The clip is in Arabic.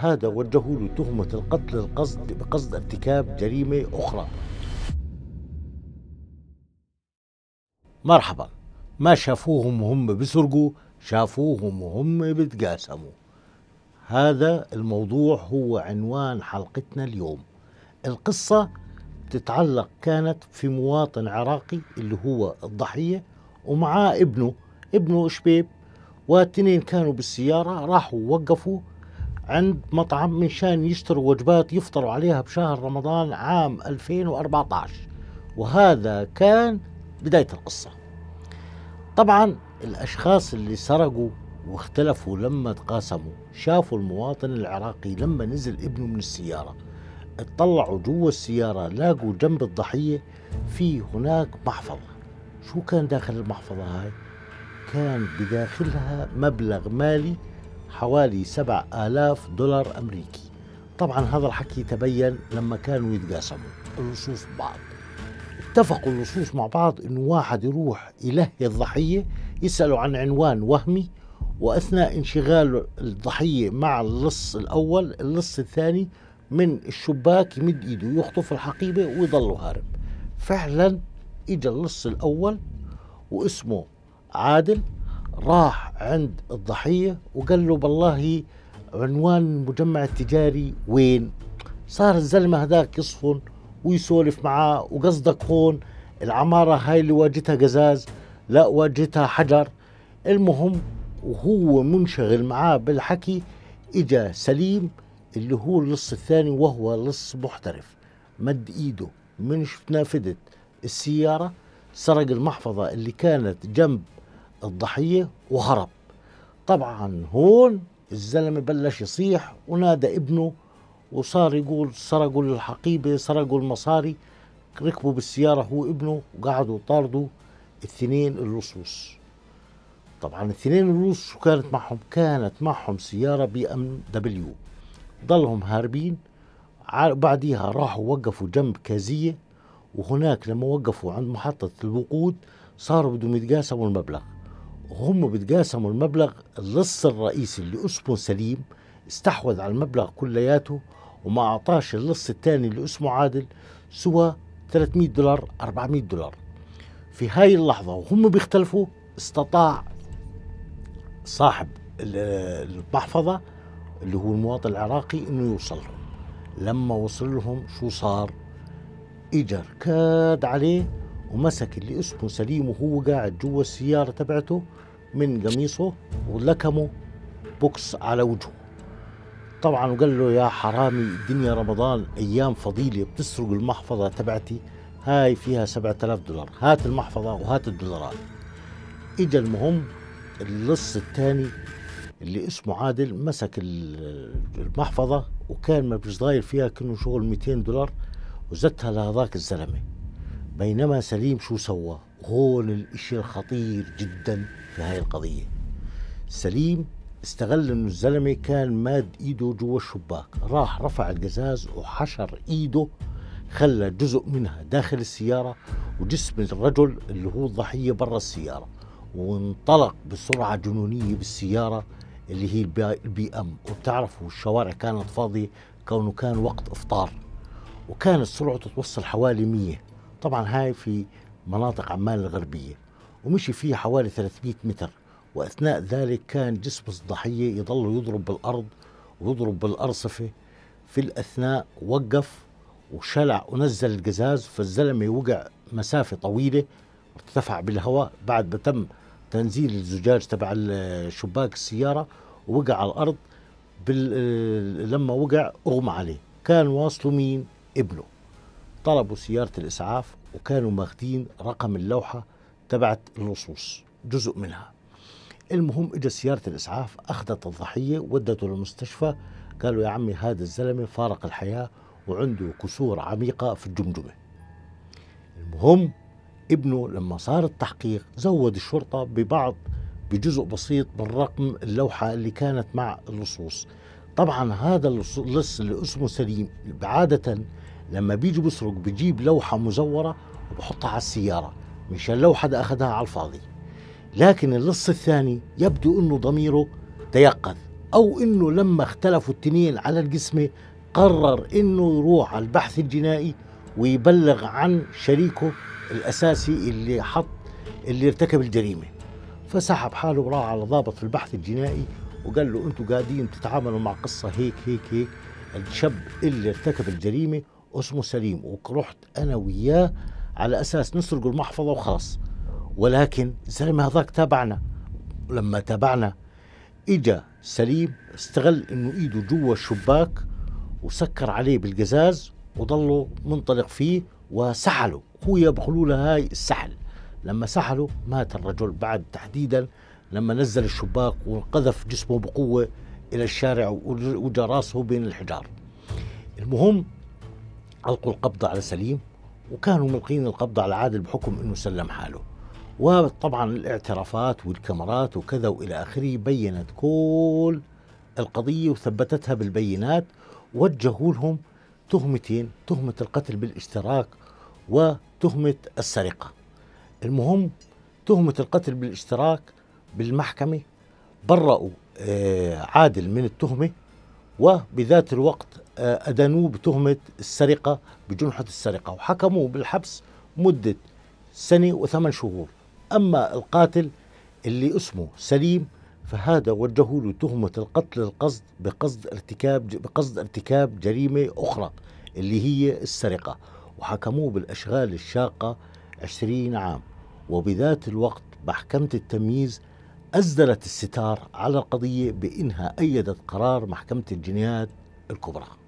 هذا وجهه له تهمة القتل القصد بقصد ارتكاب جريمة أخرى مرحبا ما شافوهم وهم بسرقوا شافوهم وهم بتقاسموا هذا الموضوع هو عنوان حلقتنا اليوم القصة تتعلق كانت في مواطن عراقي اللي هو الضحية ومعاه ابنه ابنه شبيب والتنين كانوا بالسيارة راحوا وقفوا عند مطعم مشان يشتروا وجبات يفطروا عليها بشهر رمضان عام 2014 وهذا كان بداية القصة طبعا الأشخاص اللي سرقوا واختلفوا لما تقاسموا شافوا المواطن العراقي لما نزل ابنه من السيارة اطلعوا جوا السيارة لاقوا جنب الضحية في هناك محفظة شو كان داخل المحفظة هاي؟ كان بداخلها مبلغ مالي حوالي 7000 دولار أمريكي طبعا هذا الحكي تبين لما كانوا يتقاسموا اللصوص بعض اتفقوا اللصوص مع بعض انه واحد يروح يلهي الضحية يسأله عن عنوان وهمي واثناء انشغال الضحية مع اللص الاول اللص الثاني من الشباك يمد ايده يخطف الحقيبة ويضله هارب فعلا اجى اللص الاول واسمه عادل راح عند الضحية وقال له بالله عنوان المجمع التجاري وين صار الزلمة هذاك يصفن ويسولف معاه وقصدك هون العمارة هاي اللي واجهتها قزاز لا واجهتها حجر المهم وهو منشغل معاه بالحكي اجا سليم اللي هو اللص الثاني وهو لص محترف مد ايده من نافذة السيارة سرق المحفظة اللي كانت جنب الضحية وهرب طبعا هون الزلمة بلش يصيح ونادى ابنه وصار يقول سرقوا الحقيبة سرقوا المصاري ركبوا بالسيارة هو ابنه وقعدوا طاردوا الثنين اللصوص طبعا الثنين اللصوص شو كانت معهم كانت معهم سيارة بي ام دبليو ضلهم هاربين بعديها راحوا وقفوا جنب كازية وهناك لما وقفوا عند محطة الوقود صاروا بدهم يتقاسموا المبلغ هم بتقاسموا المبلغ اللص الرئيسي اللي اسمه سليم استحوذ على المبلغ كلياته وما اعطاش اللص الثاني اللي اسمه عادل سوى 300 دولار 400 دولار في هاي اللحظة وهم بيختلفوا استطاع صاحب المحفظة اللي هو المواطن العراقي انه يوصلهم لما وصل لهم شو صار اجر كاد عليه ومسك اللي اسمه سليم وهو قاعد جوا السيارة تبعته من قميصه ولكمه بوكس على وجهه طبعا وقال له يا حرامي الدنيا رمضان أيام فضيلة بتسرق المحفظة تبعتي هاي فيها 7000 دولار هات المحفظة وهات الدولارات إجا المهم اللص الثاني اللي اسمه عادل مسك المحفظة وكان ما بيش ضايل فيها كأنه شغل 200 دولار وزتها لهذاك الزلمه بينما سليم شو سوى هون الاشي الخطير جدا في هاي القضية سليم استغل انه الزلمة كان ماد ايده جوا الشباك راح رفع القزاز وحشر ايده خلى جزء منها داخل السيارة وجسم الرجل اللي هو الضحية برا السيارة وانطلق بسرعة جنونية بالسيارة اللي هي البي ام وبتعرفوا الشوارع كانت فاضية كونه كان وقت افطار وكانت سرعته توصل حوالي 100 طبعا هاي في مناطق عمان الغربية ومشي فيها حوالي 300 متر وأثناء ذلك كان جسم الضحية يظل يضرب بالأرض ويضرب بالأرصفة في الأثناء وقف وشلع ونزل القزاز فالزلمة وقع مسافة طويلة ارتفع بالهواء بعد ما تم تنزيل الزجاج تبع شباك السيارة ووقع على الأرض بال... لما وقع أغمى عليه كان واصله مين ابنه طلبوا سيارة الإسعاف وكانوا ماخدين رقم اللوحه تبعت اللصوص جزء منها المهم اجى سياره الاسعاف اخذت الضحيه ودته للمستشفى قالوا يا عمي هذا الزلمه فارق الحياه وعنده كسور عميقه في الجمجمه المهم ابنه لما صار التحقيق زود الشرطه ببعض بجزء بسيط من رقم اللوحه اللي كانت مع اللصوص طبعا هذا اللص اللي اسمه سليم عاده لما بيجي بيسرق بجيب لوحة مزورة وبحطها على السيارة مشان لو حدا أخذها على الفاضي لكن اللص الثاني يبدو أنه ضميره تيقظ أو أنه لما اختلفوا التنين على القسمة قرر أنه يروح على البحث الجنائي ويبلغ عن شريكه الأساسي اللي حط اللي ارتكب الجريمة فسحب حاله وراح على ضابط في البحث الجنائي وقال له أنتم قاعدين تتعاملوا مع قصة هيك هيك هيك الشاب اللي ارتكب الجريمة اسمه سليم ورحت انا وياه على اساس نسرق المحفظه وخلاص ولكن الزلمه هذاك تابعنا لما تابعنا اجا سليم استغل انه ايده جوا الشباك وسكر عليه بالقزاز وضله منطلق فيه وسحله هو يبخلوا له هاي السحل لما سحله مات الرجل بعد تحديدا لما نزل الشباك وقذف جسمه بقوه الى الشارع وجا راسه بين الحجار المهم ألقوا القبض على سليم وكانوا ملقين القبض على عادل بحكم أنه سلم حاله وطبعا الاعترافات والكاميرات وكذا والى اخره بينت كل القضيه وثبتتها بالبينات وجهوا لهم تهمتين تهمه القتل بالاشتراك وتهمه السرقه المهم تهمه القتل بالاشتراك بالمحكمه برأوا آه، عادل من التهمه وبذات الوقت أدانوه بتهمة السرقة بجنحة السرقة وحكموه بالحبس مدة سنة وثمان شهور أما القاتل اللي اسمه سليم فهذا وجهوا له تهمة القتل القصد بقصد ارتكاب بقصد ارتكاب جريمة أخرى اللي هي السرقة وحكموه بالأشغال الشاقة 20 عام وبذات الوقت محكمة التمييز أزدلت الستار على القضية بإنها أيدت قرار محكمة الجنايات الكبرى